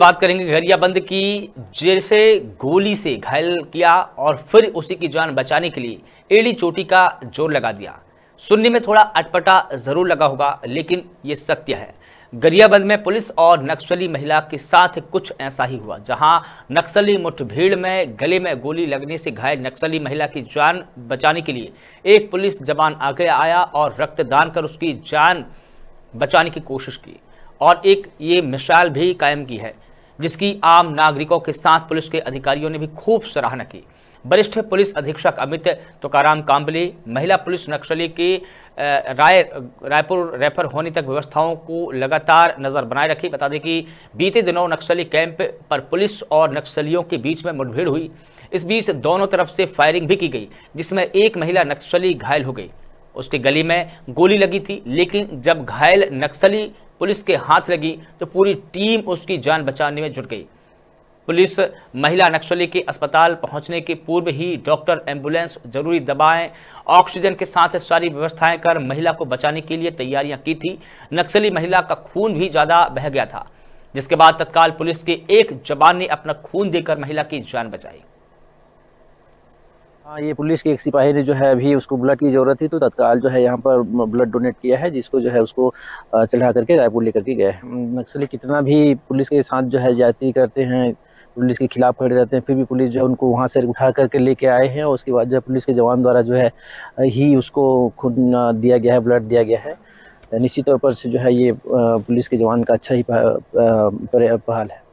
बात करेंगे गरियाबंद की जैसे गोली से घायल किया और फिर उसी की जान बचाने के लिए एड़ी चोटी का जोर लगा दिया सुनने में थोड़ा अटपटा जरूर लगा होगा लेकिन ये सत्य है गरियाबंद में पुलिस और नक्सली महिला के साथ कुछ ऐसा ही हुआ जहां नक्सली मुठभेड़ में गले में गोली लगने से घायल नक्सली महिला की जान बचाने के लिए एक पुलिस जवान आगे आया और रक्तदान कर उसकी जान बचाने की कोशिश की और एक ये मिसाल भी कायम की है जिसकी आम नागरिकों के साथ पुलिस के अधिकारियों ने भी खूब सराहना की वरिष्ठ पुलिस अधीक्षक अमित तुकाराम काम्बले महिला पुलिस नक्सली के राय रायपुर रेफर होने तक व्यवस्थाओं को लगातार नज़र बनाए रखी बता दें कि बीते दिनों नक्सली कैंप पर पुलिस और नक्सलियों के बीच में मुठभेड़ हुई इस बीच दोनों तरफ से फायरिंग भी की गई जिसमें एक महिला नक्सली घायल हो गई उसके गली में गोली लगी थी लेकिन जब घायल नक्सली पुलिस के हाथ लगी तो पूरी टीम उसकी जान बचाने में जुट गई पुलिस महिला नक्सली के अस्पताल पहुंचने के पूर्व ही डॉक्टर एम्बुलेंस जरूरी दवाएं ऑक्सीजन के साथ सारी व्यवस्थाएं कर महिला को बचाने के लिए तैयारियां की थी नक्सली महिला का खून भी ज़्यादा बह गया था जिसके बाद तत्काल पुलिस के एक जवान ने अपना खून देकर महिला की जान बचाई हाँ ये पुलिस के एक सिपाही ने जो है अभी उसको ब्लड की ज़रूरत थी तो तत्काल जो है यहाँ पर ब्लड डोनेट किया है जिसको जो है उसको चढ़ा करके रायपुर लेकर के गए नक्सली कितना भी पुलिस के साथ जो है जाति करते हैं पुलिस के खिलाफ खड़े रहते हैं फिर भी पुलिस जो है उनको वहाँ से उठा करके लेके आए हैं और उसके बाद जो है पुलिस के जवान द्वारा जो है ही उसको खुद दिया गया है ब्लड दिया गया है निश्चित तौर पर से जो है ये पुलिस के जवान का अच्छा ही पहल है